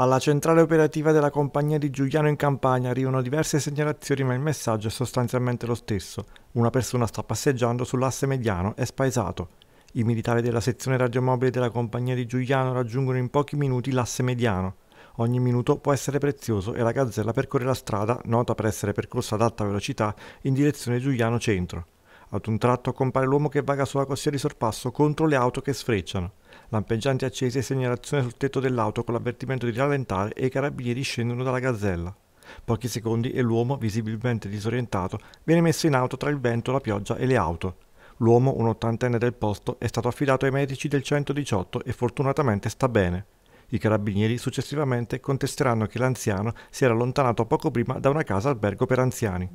Alla centrale operativa della compagnia di Giuliano in Campania arrivano diverse segnalazioni ma il messaggio è sostanzialmente lo stesso. Una persona sta passeggiando sull'asse mediano e spaesato. I militari della sezione radiomobile della compagnia di Giuliano raggiungono in pochi minuti l'asse mediano. Ogni minuto può essere prezioso e la gazzella percorre la strada, nota per essere percorsa ad alta velocità, in direzione Giuliano Centro. Ad un tratto compare l'uomo che vaga sulla corsia di sorpasso contro le auto che sfrecciano lampeggianti accese e segnalazione sul tetto dell'auto con l'avvertimento di rallentare e i carabinieri scendono dalla gazzella. Pochi secondi e l'uomo, visibilmente disorientato, viene messo in auto tra il vento, la pioggia e le auto. L'uomo, un ottantenne del posto, è stato affidato ai medici del 118 e fortunatamente sta bene. I carabinieri successivamente contesteranno che l'anziano si era allontanato poco prima da una casa albergo per anziani.